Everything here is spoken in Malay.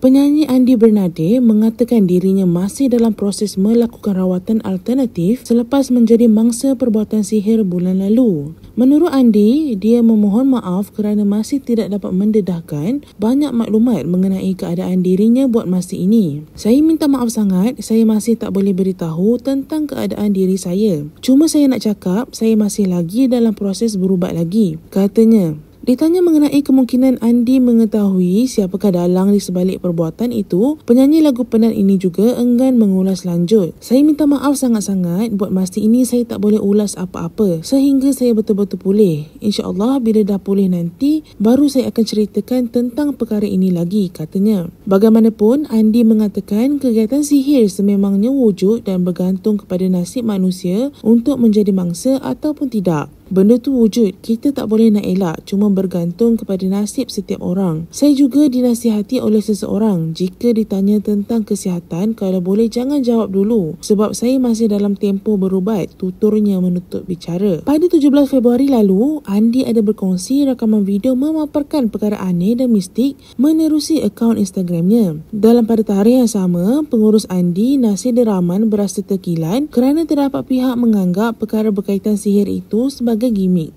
Penyanyi Andy Bernade mengatakan dirinya masih dalam proses melakukan rawatan alternatif selepas menjadi mangsa perbuatan sihir bulan lalu. Menurut Andy, dia memohon maaf kerana masih tidak dapat mendedahkan banyak maklumat mengenai keadaan dirinya buat masa ini. Saya minta maaf sangat, saya masih tak boleh beritahu tentang keadaan diri saya. Cuma saya nak cakap, saya masih lagi dalam proses berubat lagi, katanya. Ditanya mengenai kemungkinan Andi mengetahui siapakah dalang di sebalik perbuatan itu, penyanyi lagu penat ini juga enggan mengulas lanjut. Saya minta maaf sangat-sangat buat masa ini saya tak boleh ulas apa-apa sehingga saya betul-betul pulih. InsyaAllah bila dah pulih nanti, baru saya akan ceritakan tentang perkara ini lagi, katanya. Bagaimanapun, Andi mengatakan kegiatan sihir sememangnya wujud dan bergantung kepada nasib manusia untuk menjadi mangsa ataupun tidak. Benda tu wujud, kita tak boleh nak elak, cuma bergantung kepada nasib setiap orang. Saya juga dinasihati oleh seseorang, jika ditanya tentang kesihatan, kalau boleh jangan jawab dulu. Sebab saya masih dalam tempoh berubat, tuturnya menutup bicara. Pada 17 Februari lalu, Andi ada berkongsi rakaman video memaparkan perkara aneh dan mistik menerusi akaun Instagramnya. Dalam pada tarikh yang sama, pengurus Andi Nasir Deraman berasa terkilan kerana terdapat pihak menganggap perkara berkaitan sihir itu sebagai で吟味